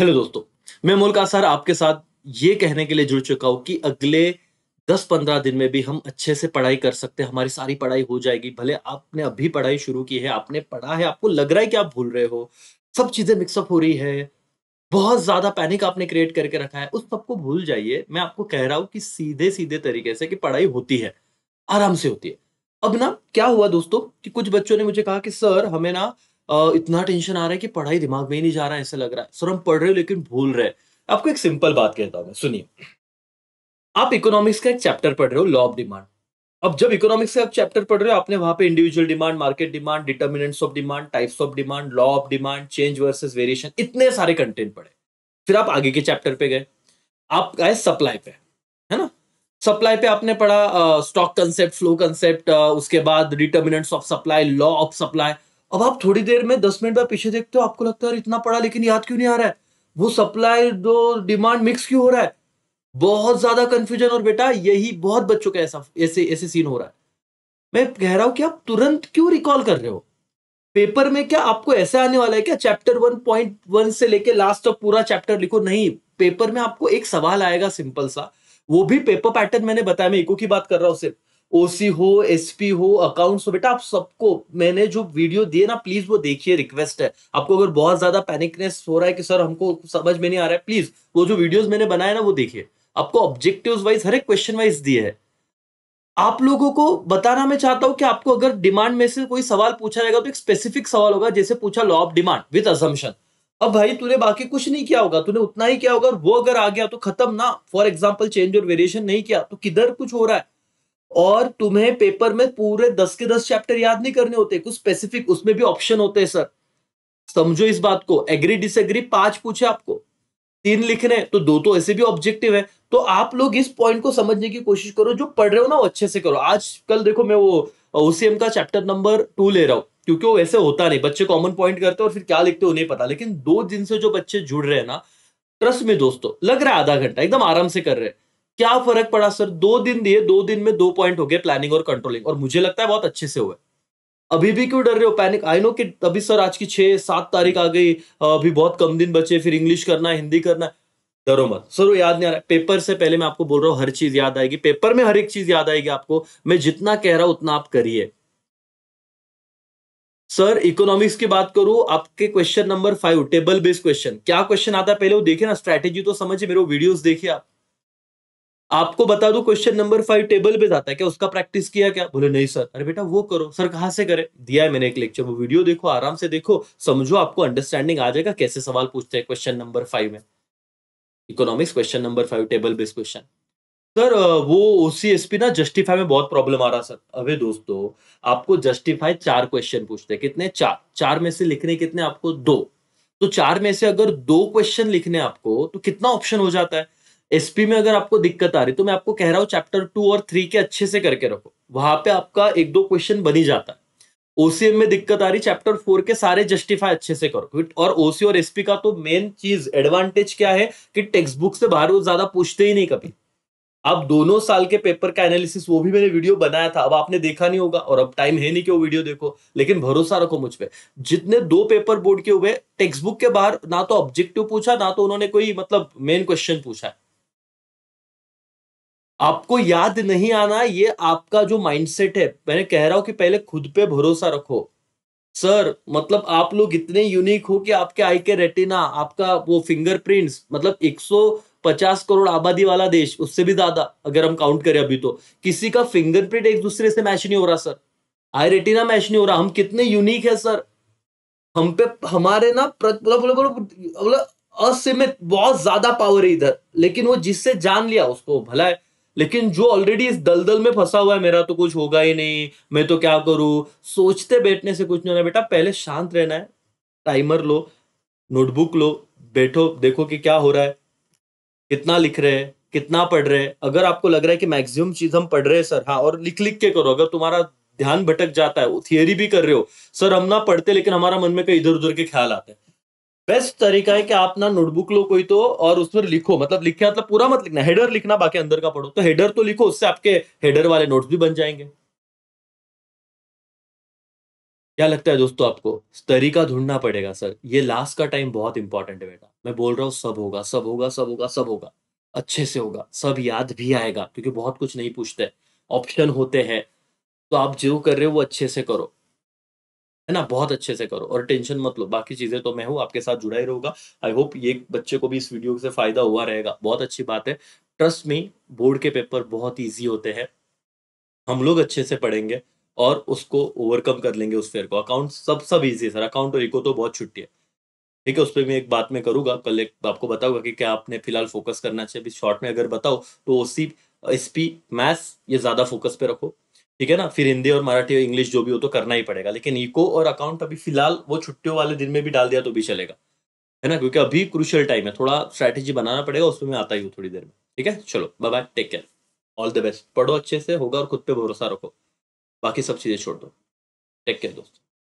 hello दोस्तों मैं मुल्क सर आपके साथ ये कहने के लिए जुड़ चुका हूँ कि अगले दस पंद्रह दिन में भी हम अच्छे से पढ़ाई कर सकते हैं हमारी सारी पढ़ाई हो जाएगी भले आपने अभी पढ़ाई शुरू की है आपने पढ़ा है आपको लग रहा है कि आप भूल रहे हो सब चीजें मिक्सअप हो रही है बहुत ज्यादा पैनिक आपने क्रिएट करके रखा है उस सबको भूल जाइए मैं आपको कह रहा हूँ कि सीधे सीधे तरीके से कि पढ़ाई होती है आराम से होती है अब ना क्या हुआ दोस्तों कि कुछ बच्चों ने मुझे कहा कि सर हमें ना इतना टेंशन आ रहा है कि पढ़ाई दिमाग में ही नहीं जा रहा है ऐसा लग रहा है सर हम पढ़ रहे हो लेकिन भूल रहे हैं आपको एक सिंपल बात कहता हूं सुनिए आप इकोनॉमिक्स का एक चैप्टर पढ़ रहे हो लॉ ऑफ डिमांड अब जब इकोनॉमिक्स का आप चैप्टर पढ़ रहे हो आपने वहां पे individual demand market demand determinants of demand types of demand law of demand change versus variation इतने सारे कंटेंट पढ़े फिर आप आगे के चैप्टर पे गए आप गए सप्लाई पे है ना सप्लाई पे आपने पढ़ा स्टॉक कंसेप्ट फ्लो कंसेप्ट उसके बाद determinants of supply law of supply अब आप थोड़ी देर में दस मिनट बाद पीछे देखते हो आपको लगता है इतना पड़ा लेकिन याद क्यों नहीं आ रहा है वो सप्लाई दो डिमांड मिक्स क्यों हो रहा है बहुत ज्यादा कंफ्यूजन और बेटा यही बहुत बच्चों का ऐसा ऐसे ऐसे सीन हो रहा है मैं कह रहा हूं कि आप तुरंत क्यों रिकॉल कर रहे हो पेपर में क्या आपको ऐसे आने वाला है क्या चैप्टर वन पॉइंट वन से लेके लास्ट तक पूरा चैप्टर लिखो नहीं पेपर में आपको एक सवाल आएगा सिंपल सा वो भी पेपर पैटर्न मैंने बताया मैं इको की बात कर रहा हूं सिर्फ ओसी हो एसपी हो अकाउंट्स हो बेटा आप सबको मैंने जो वीडियो दिए ना प्लीज वो देखिए रिक्वेस्ट है आपको अगर बहुत ज्यादा पैनिकनेस हो रहा है कि सर हमको समझ में नहीं आ रहा है प्लीज वो जो वीडियोस मैंने बनाए ना वो देखिए आपको ऑब्जेक्टिव वाइज हर एक क्वेश्चन वाइज दिए है आप लोगों को बताना मैं चाहता हूं कि आपको अगर डिमांड में से कोई सवाल पूछा जाएगा तो एक स्पेसिफिक सवाल होगा जैसे पूछा law of demand with assumption अब भाई तूने बाकी कुछ नहीं किया होगा तूने उतना ही किया होगा वो अगर आ गया तो खत्म ना फॉर एग्जाम्पल चेंज और वेरिएशन नहीं किया तो किधर कुछ हो रहा है और तुम्हें पेपर में पूरे दस के दस चैप्टर याद नहीं करने होते कुछ स्पेसिफिक उसमें भी ऑप्शन होते हैं सर समझो इस बात को एग्री डिसएग्री पांच पूछे आपको तीन लिखने तो दो तो ऐसे भी ऑब्जेक्टिव है तो आप लोग इस पॉइंट को समझने की कोशिश करो जो पढ़ रहे हो ना वो अच्छे से करो आज कल देखो मैं वो ओसीएम का चैप्टर नंबर टू ले रहा हूँ क्योंकि वो ऐसे होता नहीं बच्चे कॉमन पॉइंट करते और फिर क्या लिखते हो नहीं पता लेकिन दो दिन से जो बच्चे जुड़ रहे हैं ना ट्रस्ट में दोस्तों लग रहा है आधा घंटा एकदम आराम से कर रहे हैं क्या फर्क पड़ा सर दो दिन दिए दो दिन में दो पॉइंट हो गए प्लानिंग और कंट्रोलिंग और मुझे लगता है बहुत अच्छे से हुआ अभी भी क्यों डर रहे हो पैनिक आई नो कि अभी सर आज की छह सात तारीख आ गई अभी बहुत कम दिन बचे फिर इंग्लिश करना है हिंदी करना है डरो मत सर वो याद नहीं आ रहा पेपर से पहले मैं आपको बोल रहा हूँ हर चीज याद आएगी पेपर में हर एक चीज याद आएगी आपको मैं जितना कह रहा हूं उतना आप करिए सर इकोनॉमिक्स की बात करूं आपके question number five table based question क्या क्वेश्चन आता है पहले वो देखिए ना स्ट्रैटेजी तो समझिए मेरे वीडियोस देखिए आप आपको बता दो क्वेश्चन नंबर फाइव टेबल पे जाता है क्या उसका प्रैक्टिस किया क्या बोले नहीं सर अरे बेटा वो करो सर कहाँ से करे दिया है मैंने एक लेक्चर वो वीडियो देखो आराम से देखो समझो आपको अंडरस्टैंडिंग आ जाएगा कैसे सवाल पूछते हैं क्वेश्चन नंबर फाइव में economics question number five table based question sir वो ओसीएसपी ना जस्टिफाई में बहुत प्रॉब्लम आ रहा सर अबे दोस्तों आपको जस्टिफाई चार क्वेश्चन पूछते हैं कितने चार चार में से लिखने कितने आपको दो तो चार में से अगर दो क्वेश्चन लिखने आपको तो कितना ऑप्शन हो जाता है एसपी में अगर आपको दिक्कत आ रही तो मैं आपको कह रहा हूँ चैप्टर टू और थ्री के अच्छे से करके रखो वहां पे आपका एक दो क्वेश्चन बनी जाता है ओसीएम में दिक्कत आ रही चैप्टर फोर के सारे जस्टिफाई अच्छे से करो और ओसी और एसपी का तो मेन चीज एडवांटेज क्या है कि टेक्स्ट बुक से बाहर वो ज्यादा पूछते ही नहीं कभी अब दोनों साल के पेपर का एनालिसिस वो भी मैंने वीडियो बनाया था अब आपने देखा नहीं होगा और अब टाइम है नहीं कि वो वीडियो देखो लेकिन भरोसा रखो मुझ पर जितने दो पेपर बोर्ड के हुए टेक्स्ट बुक के बाहर ना तो ऑब्जेक्टिव पूछा ना तो उन्होंने कोई मतलब मेन क्वेश्चन पूछा है आपको याद नहीं आना ये आपका जो माइंडसेट है मैंने कह रहा हूं कि पहले खुद पे भरोसा रखो सर मतलब आप लोग इतने यूनिक हो कि आपके आई के रेटिना आपका वो फिंगरप्रिंट्स मतलब 150 करोड़ आबादी वाला देश उससे भी ज्यादा अगर हम काउंट करें अभी तो किसी का फिंगरप्रिंट एक दूसरे से मैच नहीं हो रहा सर आई रेटिना मैच नहीं हो रहा हम कितने यूनिक है सर हम पे हमारे ना मतलब, मतलब, मतलब, मतलब असीमित बहुत ज्यादा पावर है इधर लेकिन वो जिससे जान लिया उसको भला है लेकिन जो ऑलरेडी इस दलदल में फंसा हुआ है मेरा तो कुछ होगा ही नहीं मैं तो क्या करूँ सोचते बैठने से कुछ नहीं होना बेटा पहले शांत रहना है टाइमर लो नोटबुक लो बैठो देखो कि क्या हो रहा है कितना लिख रहे हैं कितना पढ़ रहे हैं अगर आपको लग रहा है कि मैक्सिमम चीज हम पढ़ रहे हैं सर हाँ और लिख लिख के करो अगर तुम्हारा ध्यान भटक जाता है वो थियोरी भी कर रहे हो सर हम ना पढ़ते लेकिन हमारा मन में कहीं इधर उधर के ख्याल आते हैं बेस्ट तरीका है कि आप ना नोटबुक लो कोई तो और उसमें लिखो मतलब लिखे मतलब पूरा मत लिखना हेडर लिखना बाकी अंदर का पढ़ो तो हेडर तो लिखो उससे आपके हेडर वाले नोट्स भी बन जाएंगे क्या लगता है दोस्तों आपको तरीका ढूंढना पड़ेगा सर ये लास्ट का टाइम बहुत इंपॉर्टेंट है बेटा मैं बोल रहा हूँ सब होगा सब होगा सब होगा सब होगा अच्छे से होगा सब याद भी आएगा क्योंकि बहुत कुछ नहीं पूछते ऑप्शन होते हैं तो आप जो कर रहे हो वो अच्छे से करो है ना बहुत अच्छे से करो और टेंशन मत लो बाकी चीजें तो मैं हूँ आपके साथ जुड़ा ही रहूंगा आई होप ये बच्चे को भी इस वीडियो से फायदा हुआ रहेगा बहुत अच्छी बात है ट्रस्ट में बोर्ड के पेपर बहुत ईजी होते हैं हम लोग अच्छे से पढ़ेंगे और उसको ओवरकम कर लेंगे उस फेयर को अकाउंट सब सब ईजी है सर अकाउंट और इको तो बहुत छुट्टी है ठीक है उस पर मैं एक बात में करूंगा कल एक आपको बताऊंगा कि क्या आपने फिलहाल फोकस करना चाहिए अभी शॉर्ट में अगर बताओ तो सी एस पी मैथ्स ये ज्यादा फोकस पे रखो ठीक है ना फिर हिंदी और मराठी और इंग्लिश जो भी हो तो करना ही पड़ेगा लेकिन इको और अकाउंट अभी फिलहाल वो छुट्टियों वाले दिन में भी डाल दिया तो भी चलेगा है ना क्योंकि अभी क्रुशियल टाइम है थोड़ा स्ट्रैटेजी बनाना पड़ेगा उसमें मैं आता ही हूँ थोड़ी देर में ठीक है चलो bye bye take care all the best पढ़ो अच्छे से होगा और खुद पे भरोसा रखो बाकी सब चीज़ें छोड़ दो टेक केयर दोस्तों